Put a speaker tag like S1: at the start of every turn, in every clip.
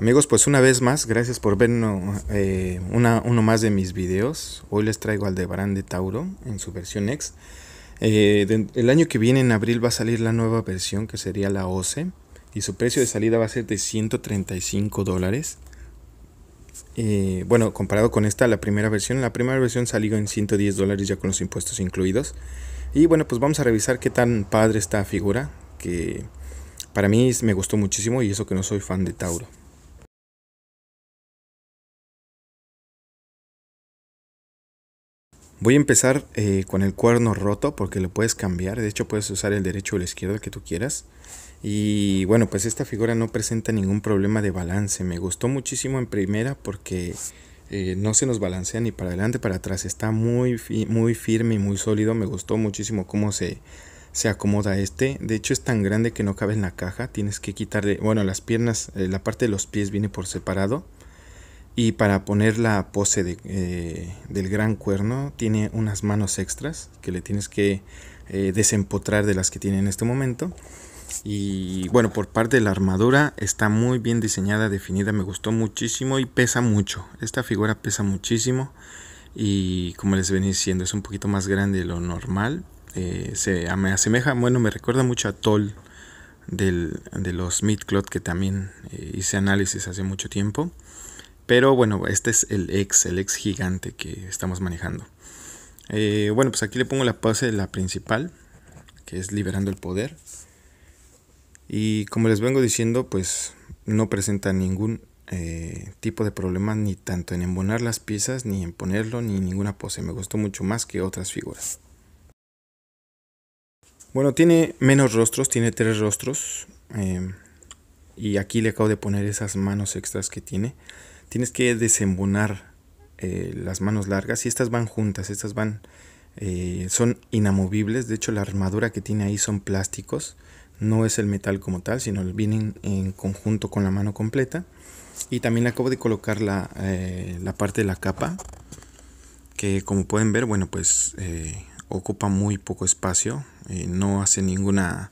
S1: Amigos, pues una vez más, gracias por ver eh, uno, más de mis videos. Hoy les traigo al Aldebarán de Tauro en su versión X. Eh, el año que viene, en abril, va a salir la nueva versión que sería la OCE. Y su precio de salida va a ser de 135 dólares. Eh, bueno, comparado con esta, la primera versión. La primera versión salió en 110 dólares ya con los impuestos incluidos. Y bueno, pues vamos a revisar qué tan padre esta figura. Que para mí me gustó muchísimo y eso que no soy fan de Tauro. Voy a empezar eh, con el cuerno roto porque lo puedes cambiar. De hecho, puedes usar el derecho o el izquierdo que tú quieras. Y bueno, pues esta figura no presenta ningún problema de balance. Me gustó muchísimo en primera porque eh, no se nos balancea ni para adelante, ni para atrás. Está muy, muy firme y muy sólido. Me gustó muchísimo cómo se, acomoda este. De hecho, es tan grande que no cabe en la caja. Tienes que quitarle, bueno, las piernas, eh, la parte de los pies viene por separado y para poner la pose de, eh, del gran cuerno tiene unas manos extras que le tienes que eh, desempotrar de las que tiene en este momento. Y bueno, por parte de la armadura está muy bien diseñada, definida, me gustó muchísimo y pesa mucho. Esta figura pesa muchísimo y como les venía diciendo es un poquito más grande de lo normal. Eh, se me asemeja, bueno, me recuerda mucho a Toll del, de los Midcloth que también hice análisis hace mucho tiempo. Pero bueno, este es el ex, el ex gigante que estamos manejando. Eh, bueno, pues aquí le pongo la pose la principal, que es liberando el poder. Y como les vengo diciendo, pues no presenta ningún eh, tipo de problema ni tanto en embonar las piezas, ni en ponerlo, ni ninguna pose. Me gustó mucho más que otras figuras. Bueno, tiene menos rostros, tiene tres rostros. Eh, y aquí le acabo de poner esas manos extras que tiene tienes que desembonar eh, las manos largas y estas van juntas, estas van, eh, son inamovibles, de hecho la armadura que tiene ahí son plásticos, no es el metal como tal, sino vienen en conjunto con la mano completa. Y también acabo de colocar la, eh, la parte de la capa, que como pueden ver, bueno, pues ocupa muy poco espacio, no hace ninguna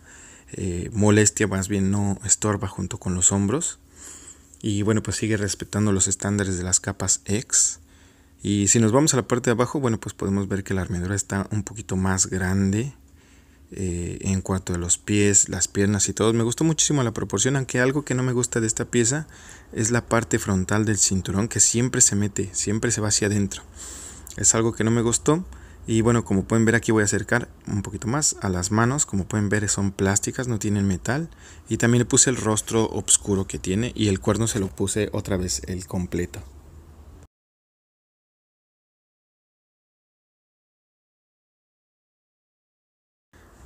S1: molestia, más bien no estorba junto con los hombros y bueno pues sigue respetando los estándares de las capas X y si nos vamos a la parte de abajo bueno pues podemos ver que la armadura está un poquito más grande eh, en cuanto a los pies, las piernas y todo. Me gustó muchísimo la proporción, aunque algo que no me gusta de esta pieza es la parte frontal del cinturón que siempre se mete, siempre se va hacia adentro. Es algo que no me gustó. Y bueno, como pueden ver aquí voy a acercar un poquito más a las manos. Como pueden ver son plásticas, no tienen metal. Y también le puse el rostro oscuro que tiene y el cuerno se lo puse otra vez el completo.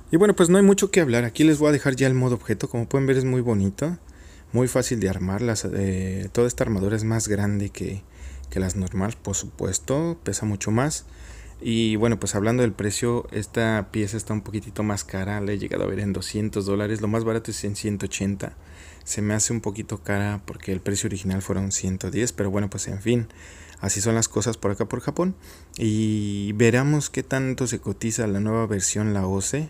S1: Y bueno, pues no hay mucho que hablar. Aquí les voy a dejar ya el modo objeto. Como pueden ver es muy bonito. Muy fácil de armar. Las, eh, toda esta armadura es más grande que, que las normales, por supuesto. Pesa mucho más. Y bueno, pues hablando del precio, esta pieza está un poquitito más cara, la he llegado a ver en 200 dólares, lo más barato es en 180. Se me hace un poquito cara porque el precio original fueron 110, pero bueno, pues en fin, así son las cosas por acá por Japón. Y veremos qué tanto se cotiza la nueva versión, la OCE,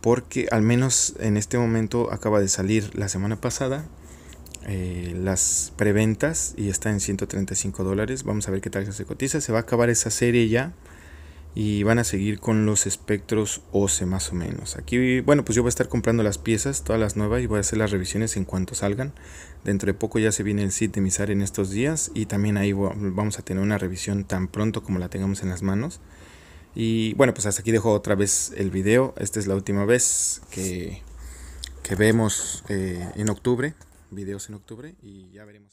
S1: porque al menos en este momento acaba de salir la semana pasada. Eh, las preventas y está en 135 dólares vamos a ver qué tal se cotiza se va a acabar esa serie ya y van a seguir con los espectros 11 más o menos. Aquí, bueno, pues yo voy a estar comprando las piezas, todas las nuevas, y voy a hacer las revisiones en cuanto salgan. Dentro de poco ya se viene el SIT de Misar en estos días y también ahí vamos a tener una revisión tan pronto como la tengamos en las manos. Y bueno, pues hasta aquí dejo otra vez el video. Esta es la última vez que, vemos eh, en octubre, videos en octubre y ya veremos.